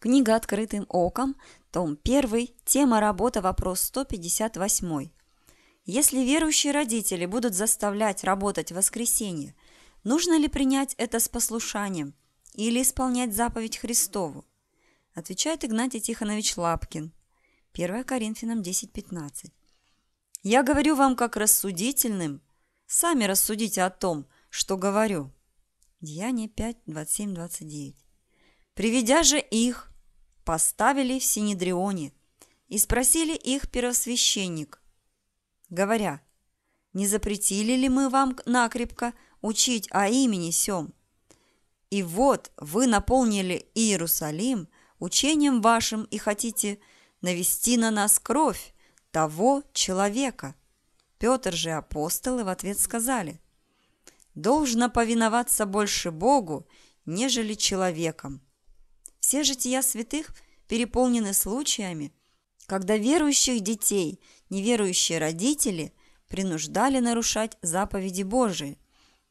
Книга «Открытым оком», том 1, тема «Работа. Вопрос 158». Если верующие родители будут заставлять работать в воскресенье, нужно ли принять это с послушанием или исполнять заповедь Христову? Отвечает Игнатий Тихонович Лапкин. 1 Коринфянам 10.15. «Я говорю вам как рассудительным, сами рассудите о том, что говорю». Деяние 5, 27, 29. «Приведя же их, поставили в Синедрионе и спросили их первосвященник, говоря, «Не запретили ли мы вам накрепко учить о имени Сем? И вот вы наполнили Иерусалим учением вашим и хотите навести на нас кровь того человека». Петр же апостолы в ответ сказали, «Должно повиноваться больше Богу, нежели человеком» Все жития святых переполнены случаями, когда верующих детей неверующие родители принуждали нарушать заповеди Божии,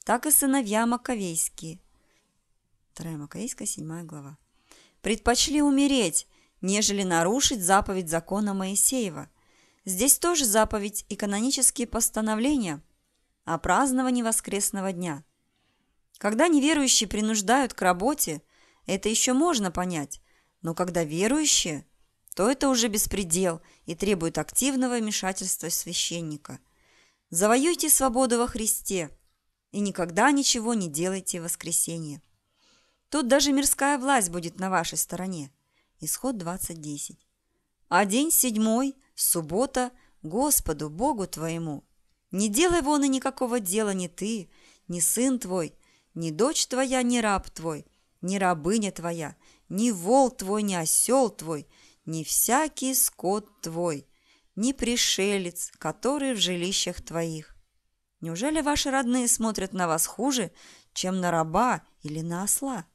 так и сыновья Маковейские. 2 Маковейская, 7 глава. Предпочли умереть, нежели нарушить заповедь закона Моисеева. Здесь тоже заповедь и канонические постановления о праздновании воскресного дня. Когда неверующие принуждают к работе – это еще можно понять, но когда верующие, то это уже беспредел и требует активного вмешательства священника. Завоюйте свободу во Христе и никогда ничего не делайте в воскресенье. Тут даже мирская власть будет на вашей стороне. Исход 20.10. А день седьмой, суббота, Господу Богу твоему. Не делай вон и никакого дела ни ты, ни сын твой, ни дочь твоя, ни раб твой – ни рабыня твоя, ни вол твой, ни осел твой, ни всякий скот твой, ни пришелец, который в жилищах твоих. Неужели ваши родные смотрят на вас хуже, чем на раба или на осла?»